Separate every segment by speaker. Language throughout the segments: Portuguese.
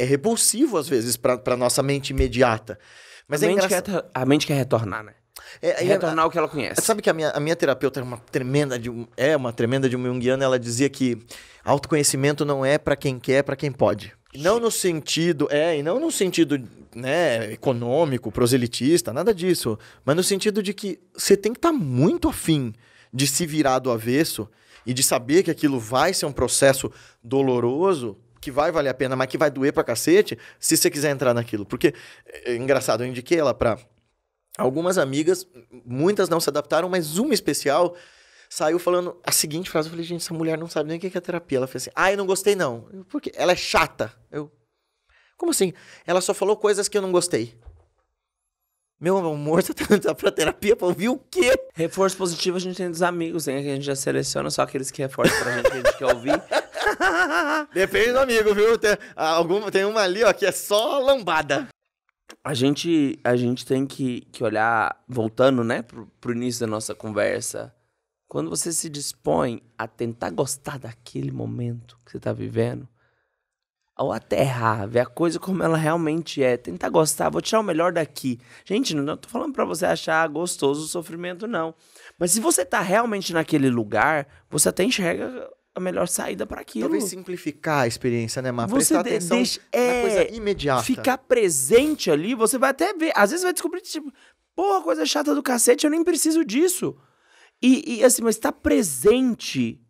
Speaker 1: é repulsivo às vezes para nossa mente imediata. Mas a, é mente engraç... quer, a mente quer retornar, né? É, é retornar o que ela conhece. Sabe que a minha, a minha terapeuta é uma tremenda de é uma tremenda de um junguiana, ela dizia que autoconhecimento não é para quem quer, é para quem pode. Não no sentido, é, e não no sentido, né, econômico, proselitista, nada disso, mas no sentido de que você tem que estar tá muito afim de se virar do avesso e de saber que aquilo vai ser um processo doloroso que vai valer a pena, mas que vai doer pra cacete, se você quiser entrar naquilo. Porque, é, é engraçado, eu indiquei ela pra algumas amigas, muitas não se adaptaram, mas uma especial saiu falando a seguinte frase. Eu falei, gente, essa mulher não sabe nem o que é, é terapia. Ela fez assim, ah, eu não gostei não. Eu, Por quê? Ela é chata. Eu,
Speaker 2: como assim? Ela só falou coisas que eu não gostei. Meu amor, você tá, pra terapia pra ouvir o quê? Reforço positivo a gente tem dos amigos, hein? a gente já seleciona só aqueles que reforçam pra gente que a gente quer ouvir. Depende do amigo, viu? Tem, ah, algum, tem uma ali, ó, que é só lambada. A gente, a gente tem que, que olhar, voltando, né, pro, pro início da nossa conversa. Quando você se dispõe a tentar gostar daquele momento que você tá vivendo, até errar, ver a coisa como ela realmente é, tentar gostar, vou tirar o melhor daqui. Gente, não tô falando para você achar gostoso o sofrimento, não. Mas se você tá realmente naquele lugar, você até enxerga a melhor saída para aquilo. Talvez
Speaker 1: simplificar a experiência, né, Mar? Você Prestar atenção deixa, é, coisa imediata. Ficar
Speaker 2: presente ali, você vai até ver. Às vezes vai descobrir, tipo, porra, coisa chata do cacete, eu nem preciso disso. E, e assim, mas estar tá presente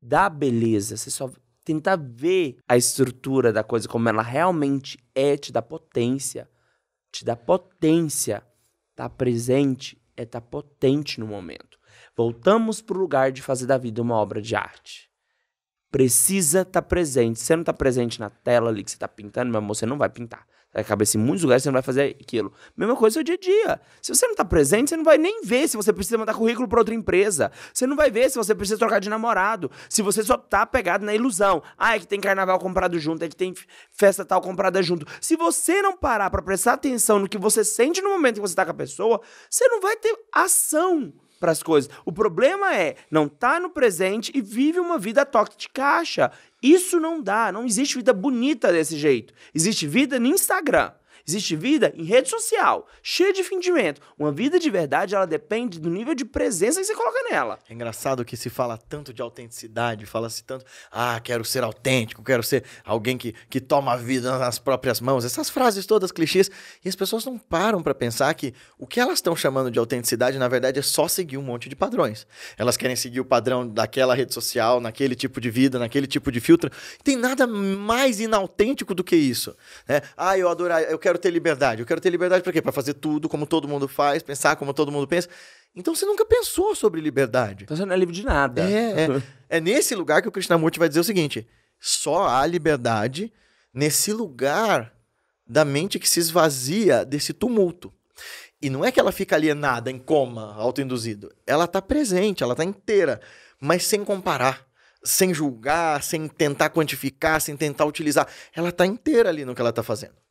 Speaker 2: dá beleza. Você só tentar ver a estrutura da coisa como ela realmente é, te dá potência. Te dá potência. Tá presente é estar tá potente no momento. Voltamos para o lugar de fazer da vida uma obra de arte. Precisa estar tá presente. Se você não está presente na tela ali que você está pintando, meu amor, você não vai pintar. Você cabeça em muitos lugares, você não vai fazer aquilo. Mesma coisa no dia a dia. Se você não está presente, você não vai nem ver se você precisa mandar currículo para outra empresa. Você não vai ver se você precisa trocar de namorado. Se você só tá pegado na ilusão. Ah, é que tem carnaval comprado junto, é que tem festa tal comprada junto. Se você não parar para prestar atenção no que você sente no momento que você está com a pessoa, você não vai ter ação para as coisas. O problema é não tá no presente e vive uma vida a toque de caixa. Isso não dá, não existe vida bonita desse jeito. Existe vida no Instagram. Existe vida em rede social, cheia de fingimento. Uma vida de verdade, ela depende do nível de presença que você coloca nela. É engraçado que se fala tanto
Speaker 1: de autenticidade, fala-se tanto, ah, quero ser autêntico, quero ser alguém que, que toma a vida nas próprias mãos. Essas frases todas clichês. E as pessoas não param para pensar que o que elas estão chamando de autenticidade, na verdade, é só seguir um monte de padrões. Elas querem seguir o padrão daquela rede social, naquele tipo de vida, naquele tipo de filtro. Tem nada mais inautêntico do que isso. Né? Ah, eu adoro eu quero quero ter liberdade. Eu quero ter liberdade para quê? Para fazer tudo como todo mundo faz, pensar como todo mundo pensa. Então você nunca pensou sobre liberdade. Então você não é livre de nada. É, é, é nesse lugar que o Krishnamurti vai dizer o seguinte: só há liberdade nesse lugar da mente que se esvazia desse tumulto. E não é que ela fica alienada, em coma, autoinduzido. Ela está presente, ela está inteira, mas sem comparar, sem julgar, sem tentar quantificar, sem tentar utilizar. Ela está inteira ali no que ela está fazendo.